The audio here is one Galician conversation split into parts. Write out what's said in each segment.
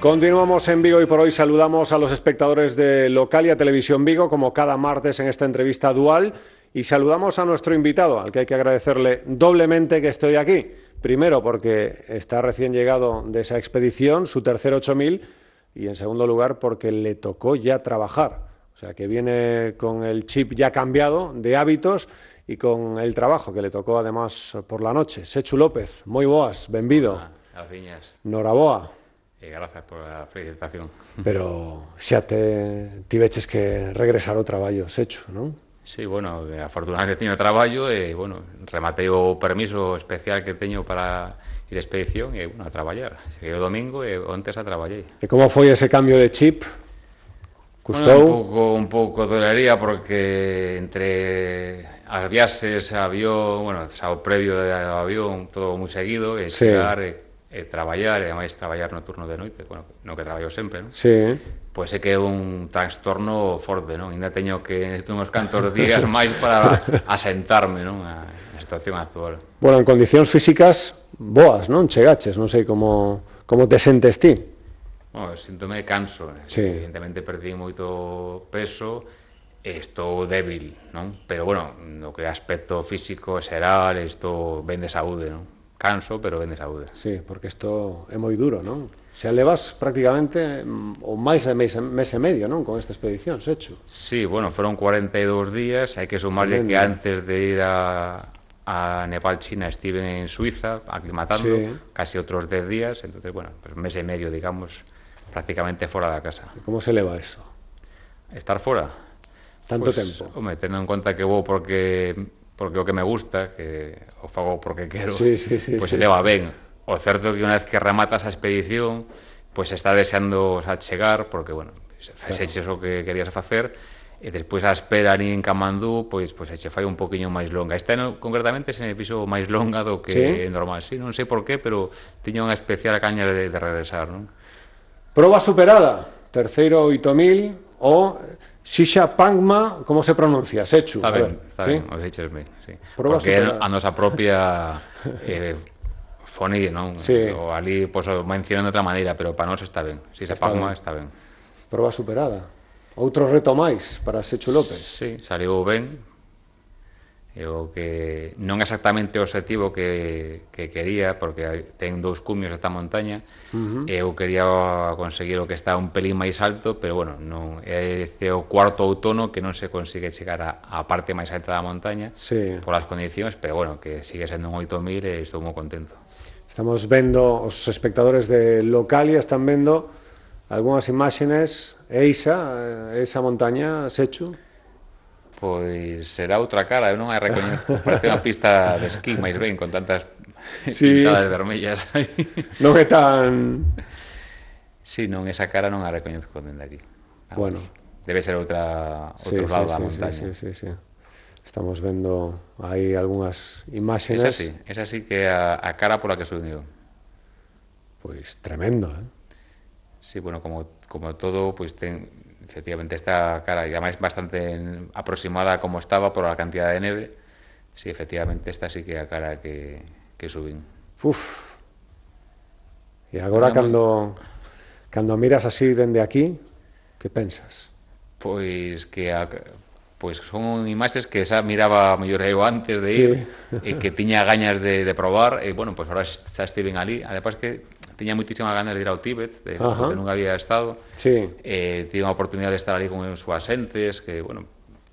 Continuamos en Vigo y por hoy saludamos a los espectadores de a Televisión Vigo, como cada martes en esta entrevista dual, y saludamos a nuestro invitado, al que hay que agradecerle doblemente que estoy aquí. Primero, porque está recién llegado de esa expedición, su tercer 8000, y en segundo lugar, porque le tocó ya trabajar. O sea, que viene con el chip ya cambiado de hábitos y con el trabajo que le tocó además por la noche. Sechu López, muy boas, bienvenido. Noraboa. E grazas a felicitación. Pero xa te tiveches que regresar ao traballo xecho, non? Sí, bueno, afortunadamente teño traballo e, bueno, rematei o permiso especial que teño para ir a expedición e, bueno, a traballar. Seguei o domingo e ontes a traballei. E como foi ese cambio de chip? Custou? Bueno, un pouco, un pouco dolería porque entre as viaxes, avión, bueno, xa o previo do avión, todo moi seguido, e sí. chegar... E e eh, traballar, e ademais traballar no turno de noite, bueno, no que traballo sempre, non? Sí. Pois é que é un trastorno forte, non? Ainda teño que uns cantos días máis para asentarme, non? A, a situación actual. Bueno, en condicións físicas boas, non? Chegaches, non sei como como te sentes ti. Bueno, síntome canso, sí. evidentemente perdí moito peso, estou débil, non? Pero bueno, no que aspecto físico xeral estou ben de saúde, non? canso, pero ben de saúde. Sí, porque isto é moi duro, non? Se alevas prácticamente mm, o máis de mes, mes e medio, non? Con esta expedición, se hecho. Sí, bueno, foron 42 días, hai que sumarle que antes de ir a, a Nepal, China, estive en Suiza aclimatando sí. casi otros 10 días, entonces, bueno, pues mes y medio, digamos, prácticamente fuera de casa. ¿Cómo se eleva eso? Estar fuera. ¿Tanto pues, tiempo? Hombre, tendo en cuenta que vou porque porque o que me gusta, que o fago porque quero, sí, sí, sí, pois pues sí. leva ben. O certo que unha vez que rematas a expedición, pois pues está deseando xa chegar, porque, bueno, fexeches claro. o que querías facer, e despois a espera ni en Camandú, pois pois eche fai un poquinho máis longa. Esta no, concretamente se me fixo máis longa do que ¿Sí? normal. Sí, non sei por qué, pero tiño unha especial caña de, de regresar, non? Proba superada, terceiro 8000 o Xixa Pangma, como se pronuncia? Sechu. Está ben, está ben, o ben. sí. Porque é a nosa propia eh, fonide, non? Sí. O ali, pois, pues, o mencionan de outra maneira, pero para nós está ben. Xixa está Pangma ben. está ben. Proba superada. Outro reto máis para Sechu López. Sí, saliu ben, o que non exactamente o objetivo que, que quería, porque ten dous cumios esta montaña, uh -huh. eu quería conseguir o que está un pelín máis alto, pero bueno, non, é o cuarto outono que non se consigue chegar a, a parte máis alta da montaña sí. por as condicións, pero bueno, que sigue sendo un 8000 e estou moi contento. Estamos vendo, os espectadores de Localia están vendo algunhas imágenes, e Isa, eh, esa montaña, Sechu, pois será outra cara, eu non a recoñezo, parece unha pista de esquí máis ben con tantas sí. pintadas vermellas aí. Non é tan Si, sí, non esa cara non a recoñezco dende aquí. Vamos. Bueno, debe ser outra outro sí, lado sí, da sí, montaña. Sí, sí, sí, sí. Estamos vendo aí algunhas imaxes. Esa sí, esa sí que a, a cara pola que subiu. Pois tremendo, eh? Sí, bueno, como como todo, pois ten efectivamente está cara y además bastante aproximada como estaba por la cantidad de nieve. Sí, efectivamente está así que a cara que, que subín. Uf. E agora cando cando miras así dende aquí, que pensas? Pois que a, pois son imaxes que xa miraba mellor eu antes de ir sí. e que tiña gañas de, de probar e bueno, pois pues ahora xa estiven ali, además que tenía muitísima ganas de ir ao Tíbet, de, Ajá. porque nunca había estado. Sí. Eh, tive a oportunidade de estar ali con os súas entes, que, bueno,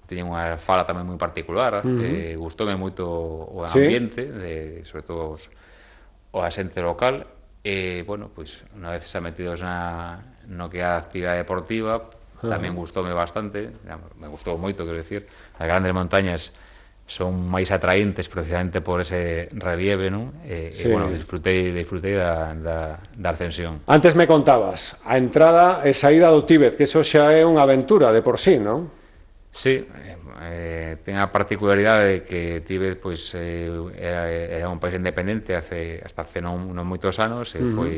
tenía unha fala tamén moi particular, uh -huh. eh, gustoume moito o ambiente, sí. de, sobre todo os, o asente local, e, eh, bueno, pois, pues, unha vez xa metidos na, no que é a actividade deportiva, tamén gustoume bastante, me gustou moito, quero decir, as grandes montañas son máis atraentes precisamente por ese relieve, non? E, sí. e bueno, disfrutei, disfrutei da, da, da ascensión. Antes me contabas, a entrada e saída do Tíbet, que eso xa é unha aventura de por sí, non? Sí, eh, eh ten a particularidade de que Tíbet pois, eh, era, era un país independente hace, hasta hace non, non moitos anos e uh -huh. foi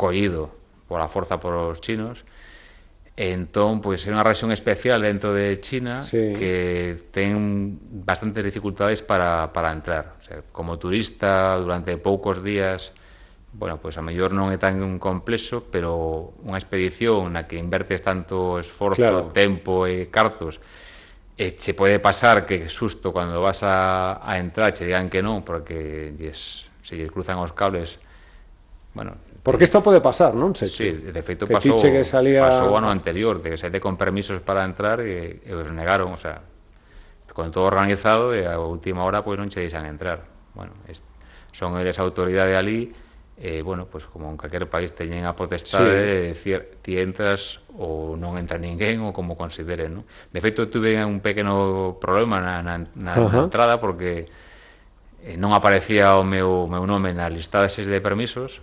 collido pola forza por os chinos entón, pois é unha rexión especial dentro de China sí. que ten bastantes dificultades para, para entrar. O sea, como turista, durante poucos días, bueno, pois a mellor non é tan un complexo, pero unha expedición na que invertes tanto esforzo, claro. tempo e cartos, e che pode pasar que susto cando vas a, a entrar che digan que non, porque yes, se cruzan os cables Bueno, Porque isto pode pasar, non, Se Sí, de feito que pasou, que salía... pasou o ano anterior, de que se te con permisos para entrar e, e os negaron, o sea, con todo organizado e a última hora pois non che deixan entrar. Bueno, es, son eles a autoridade ali, eh, bueno, pues pois, como en calquer país teñen a potestade sí. de decir ti entras ou non entra ninguén ou como consideren, ¿no? De feito, tuve un pequeno problema na, na, na, uh -huh. na entrada porque eh, non aparecía o meu, meu nome na lista de permisos,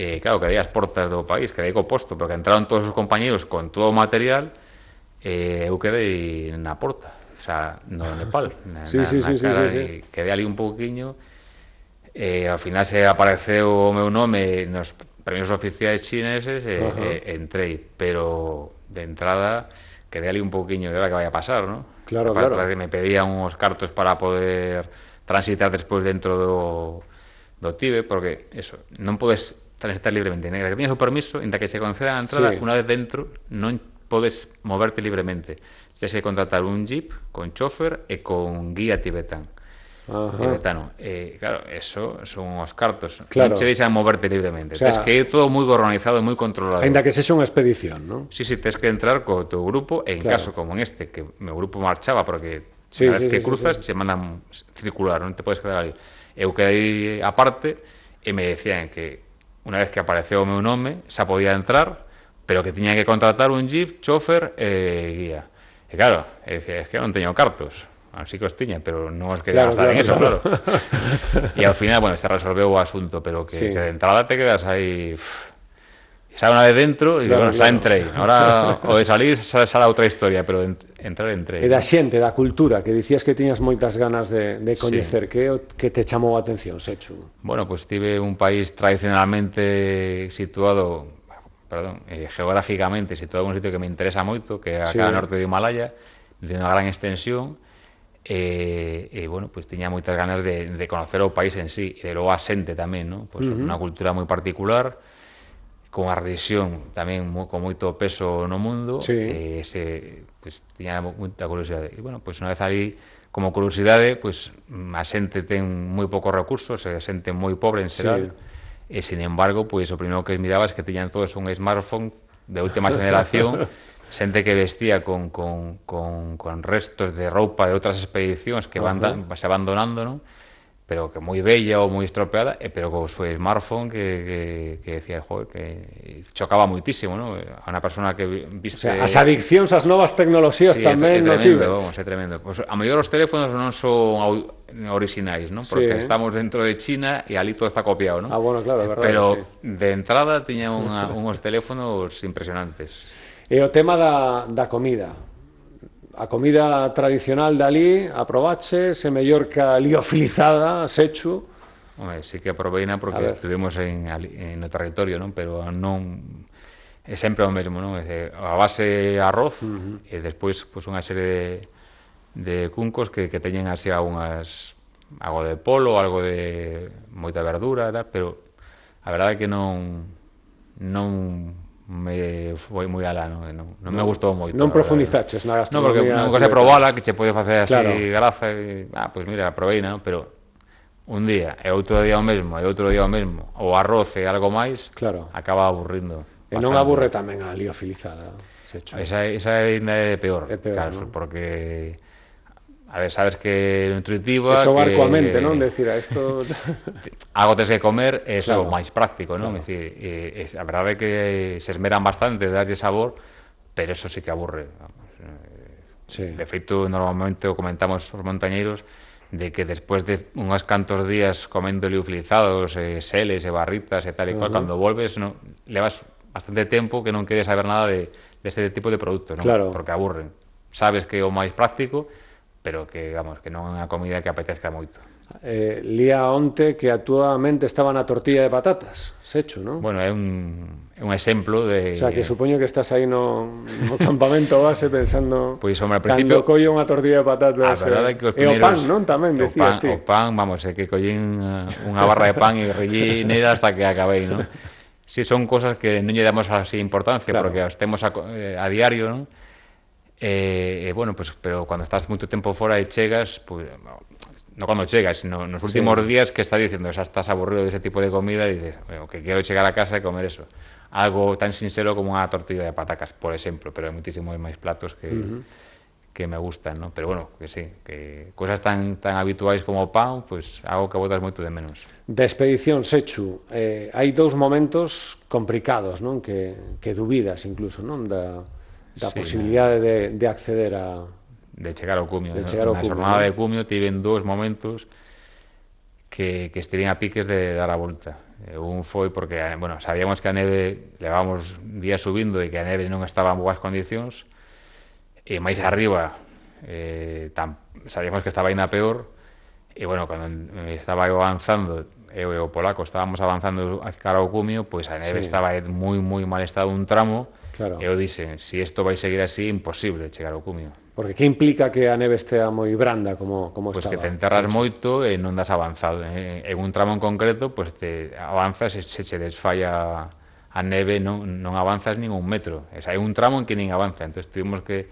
Eh, claro, que había las de do país, que puesto... posto, porque entraron todos sus compañeros con todo material, ...yo eh, quedé en la porta, o sea, no Nepal, sí, sí, sí, un poquillo... Eh, ...al final se apareció o meu nome nos premios oficiales chineses, ...entré pero de entrada ...quedé allí un poquillo de hora que vaya a pasar, ¿no? Claro, claro. Me pedían unos cartos para poder transitar después dentro de... do Tíbet, porque eso, no puedes... transitar libremente. Na que tienes o permiso, inda que se conceda a entrada, sí. unha vez dentro non podes moverte libremente. Tens que contratar un jeep con chofer e con guía tibetán. Ajá. tibetano. Eh, claro, eso son os cartos. Claro. Non che deixan moverte libremente. O sea, tens que ir todo moi organizado e moi controlado. Ainda que sexa unha expedición, non? Sí, sí, tens que entrar co teu grupo e en claro. caso como en este, que meu grupo marchaba porque sí, vez sí, que sí, cruzas sí, sí. se mandan circular, non te podes quedar ali. Eu quedei aparte e me decían que una vez que apareció un nombre, se podía entrar, pero que tenía que contratar un jeep, chofer eh, guía. Y claro, decía, es que no tenía cartos, así que os pero no os quería en eso, claro. y al final, bueno, se resolvió el asunto, pero que, de entrada te quedas ahí... Xa una vez dentro, y claro, bueno, xa entre ahí. Ahora, o de salir, sale, será outra historia, pero en, entrar ahí. E da xente, da cultura, que dicías que tiñas moitas ganas de, de coñecer, sí. que, que te chamou a atención, Sechu? Bueno, pues, tive un país tradicionalmente situado, perdón, eh, geográficamente situado en un sitio que me interesa moito, que é acá sí. norte de Himalaya, de unha gran extensión, eh, e, eh, eh, bueno, pues tiña moitas ganas de, de conocer o país en sí, e logo a xente tamén, ¿no? Pues uh -huh. unha cultura moi particular, con a religión tamén mo, con moito peso no mundo sí. e se pues, tiña moita curiosidade e bueno, pois pues, unha vez ali como curiosidade pois pues, a xente ten moi poucos recursos a xente moi pobre en xeral sí. e sin embargo pois pues, o primeiro que mirabas es que tiñan todos un smartphone de última generación xente que vestía con, con, con, con restos de roupa de outras expedicións que van, uh -huh. se abandonando non? pero que moi bella ou moi estropeada, e pero co seu smartphone que, que, que decía, joder, que chocaba moitísimo, ¿no? a unha persona que viste... O sea, as adiccións ás novas tecnoloxías sí, tamén é, é tremendo, no vamos, é tremendo. Pues, a mellor os teléfonos non son orixinais, ¿no? Porque sí, estamos dentro de China e ali todo está copiado, ¿no? Ah, bueno, claro, verdade. Pero sí. de entrada tiña unha, unhos teléfonos impresionantes. E o tema da, da comida, A comida tradicional de alí, aprobache, se mellor liofilizada, sechu. Hombre, sí que aproveina porque estuvimos en, en o territorio, non? pero non é sempre o mesmo, non? A base arroz uh -huh. e despois pues, pois, unha serie de, de cuncos que, que teñen así unhas algo de polo, algo de moita verdura, tal, pero a verdade é que non non me foi moi alá, non, non, non me gustou moito. Non profundizaches na gastronomía. Non, porque unha cosa é probala que che pode facer así claro. graza e, ah, pois pues mira, proveína, non? pero un día e outro día o mesmo e outro día o mesmo, o arroz e algo máis, claro. acaba aburrindo. E non aburre tamén a liofilizada. Se esa, esa é peor, é peor claro, ¿no? porque A ver, sabes que intuitiva... Eso que, a mente, que, non? Decir, a esto... algo tes que comer, eso claro. máis práctico, non? Claro. Decir, eh, es, a verdade é que se esmeran bastante de darlle sabor, pero eso sí que aburre. Eh, sí. De feito, normalmente o comentamos os montañeros de que despois de unhas cantos días comendo liofilizados, eh, seles e barritas e tal e cual, uh -huh. cando volves, no, levas bastante tempo que non queres saber nada de, de ese tipo de produtos, non? Claro. Porque aburren. Sabes que é o máis práctico, pero que, vamos, que non é unha comida que apetezca moito. Eh, lía onte que a túa mente estaba na tortilla de patatas, secho, non? Bueno, é un, é un exemplo de... O sea, que supoño que estás aí no, no campamento base pensando... Pois, pues, hombre, al principio... Cando collo unha tortilla de patatas... A verdade eh, que os E eh, o pan, non? Tamén, decías ti. O pan, vamos, é que collín eh, unha barra de pan e rellí nela hasta que acabei, non? Si sí, son cosas que non lle damos así importancia, claro. porque as temos a, eh, a diario, non? E, eh, e eh, bueno, pues, pero cando estás moito tempo fora e chegas, pues, no, no cando chegas, sino nos últimos sí. días que está diciendo, xa estás aburrido de ese tipo de comida e dices, bueno, que quero chegar a casa e comer eso. Algo tan sincero como unha tortilla de patacas, por exemplo, pero hai muitísimos máis platos que, uh -huh. que me gustan, ¿no? Pero bueno, que sí, que cosas tan, tan habituais como o pan, pues algo que botas moito de menos. De expedición Sechu, eh, hai dous momentos complicados, non? Que, que dubidas incluso, non? Da, da sí. posibilidade de, de acceder a... De chegar ao cumio. De chegar ao cumio. Na jornada de cumio tiven dous momentos que, que estiven a piques de dar a volta. Un foi porque, eh, bueno, sabíamos que a neve levábamos días subindo e que a neve non estaba en boas condicións e máis arriba eh, tam, sabíamos que estaba ainda peor e, bueno, cando estaba eu avanzando eu e o polaco estábamos avanzando a cara ao cumio, pois a neve sí. estaba en moi, moi mal estado un tramo Claro. Eu dixen, se si isto vai seguir así, imposible chegar ao cumio. Porque que implica que a neve estea moi branda como, como pues estaba? Pois que te enterras sí, moito e non das avanzado. Eh? En un tramo en concreto, pois pues te avanzas e se che desfalla a neve, non, non avanzas nin un metro. Es, hai un tramo en que nin avanza. Entón, tuvimos que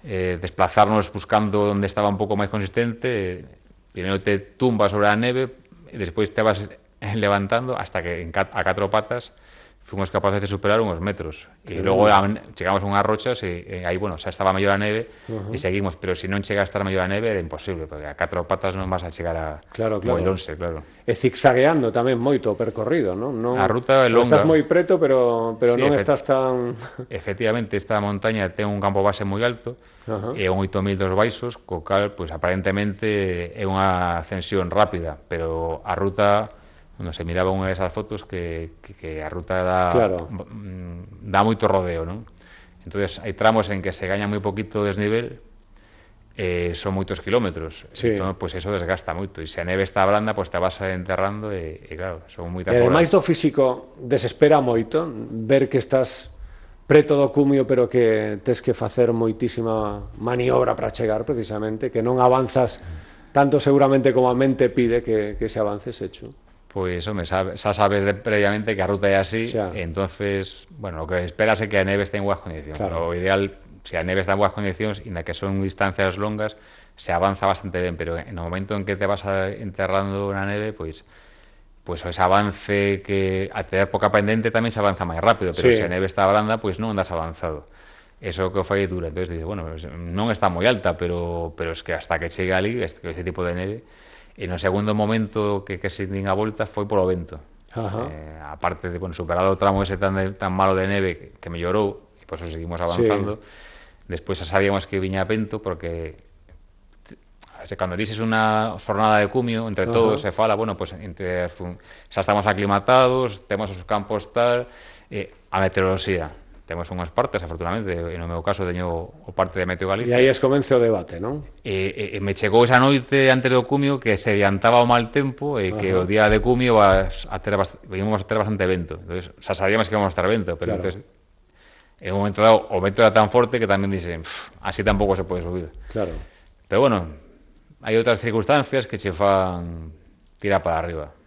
eh, desplazarnos buscando onde estaba un pouco máis consistente. Primeiro te tumbas sobre a neve, e despois te vas levantando hasta que en, a catro patas fuimos capaces de superar unos metros. E logo a, chegamos a unha rochas e, e eh, aí, bueno, xa estaba mellor a neve uh -huh. e seguimos, pero se non chega a estar mellor a neve era imposible, porque a catro patas non vas a chegar a claro, claro. el 11, claro. E zigzagueando tamén moito o percorrido, non? non a ruta é longa. Estás moi preto, pero, pero sí, non estás tan... Efectivamente, esta montaña ten un campo base moi alto, uh -huh. e un 8.000 dos baixos, co cal, pues, aparentemente é unha ascensión rápida, pero a ruta Cando se miraba unha desas fotos que, que, que a ruta da, claro. Mm, dá moito rodeo, non? entonces hai tramos en que se gaña moi poquito desnivel eh, son moitos kilómetros. Sí. Entón, pois pues eso desgasta moito. E se a neve está branda, pois pues te vas enterrando e, e claro, son moitas E ademais do físico desespera moito ver que estás preto do cumio pero que tes que facer moitísima maniobra para chegar precisamente, que non avanzas tanto seguramente como a mente pide que, que se avances hecho. pues hombre, ya sabes previamente que la ruta es así, entonces, bueno, lo que esperas es que la nieve esté en buenas condiciones. Claro. Lo ideal, si la nieve está en buenas condiciones y en la que son distancias longas, se avanza bastante bien, pero en el momento en que te vas enterrando una nieve, pues pues ese avance que al tener poca pendiente también se avanza más rápido, pero si la nieve está blanda, pues no andas avanzado. Eso que fue dura. Entonces dices, bueno, pues, no está muy alta, pero, pero es que hasta que llegue allí, este, tipo de nieve, E no segundo momento que, que se din a volta foi polo vento. Eh, aparte de, bueno, superado o tramo ese tan, de, tan malo de neve que, que mellorou, e por eso seguimos avanzando, sí. despois xa sabíamos que viña vento, porque se cando dices una jornada de cumio, entre Ajá. todos se fala, bueno, pues entre xa estamos aclimatados, temos os campos tal, eh, a meteoroloxía temos unhas partes, afortunadamente, e no meu caso teño o parte de Meteo Galicia. E aí es comence o debate, non? E, e, e me chegou esa noite antes do cumio que se adiantaba o mal tempo e Ajá. que o día de cumio vas a ter bast... a ter bastante vento. Entonces, xa sabíamos que íbamos a ter vento, pero claro. entonces en un momento dado o vento era tan forte que tamén dixen, así tampouco se pode subir. Claro. Pero bueno, hai outras circunstancias que che fan tirar para arriba.